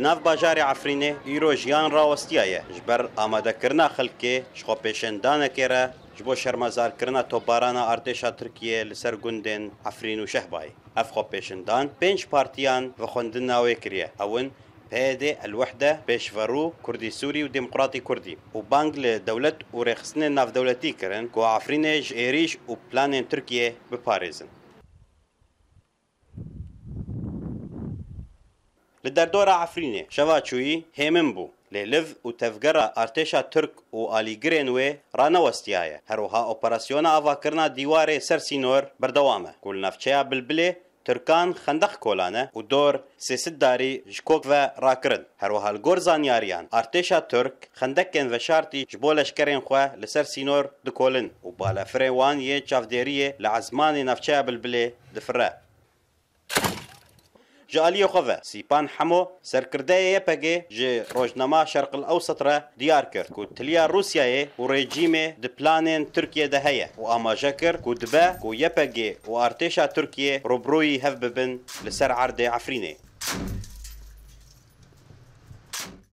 لناف بازار عفرینه ایرو جیان وستیایه جبر آماده کرنا خلکه شخو پیشندانه کرا جبو شرمزار کرنا تو توپارانا ارتشا ترکیه لسر گندن عفرین و شهبای اف خو پیشندان پنج پارتیان و خوندن ناوی کریه اون پیده الوحدة پیشورو کردی سوری بيشفرو كردي سوري وديمقراطي كردي وبانك لدولة ورخصنا ناف کرن که عفرینه عفرينيج و پلان ترکیه بباريزن لدردورا عفرينه شواچوي همم بو للف و تفگر ارتشا ترک و آليگرين و رانا وستيايا هروها اوپراسيونا افاكرنا ديواري سر سينور بردوامه کل نفچه بلبله ترکان خندق کولانه و دور سیست داری جکوک و را کرن. هروها الگور زانیاریان ارتشا ترک خندکن و شارتی جبولش کرن خواه لسر سینور دکولن و بالا فریوان یه چافدیریه لعزمان نفچه بلبله دفره جالی خواه سیپان حمو سرکرده یپگه ج روزنامه شرق الاوسط را دیار کړ کو تلیا روسیا او رژیم د پلانین ترکیه ده هيا او اما جکر کو دبه که یپگه او ارتشا ترکیه روبروی هف ببن لسر عرض عفرینه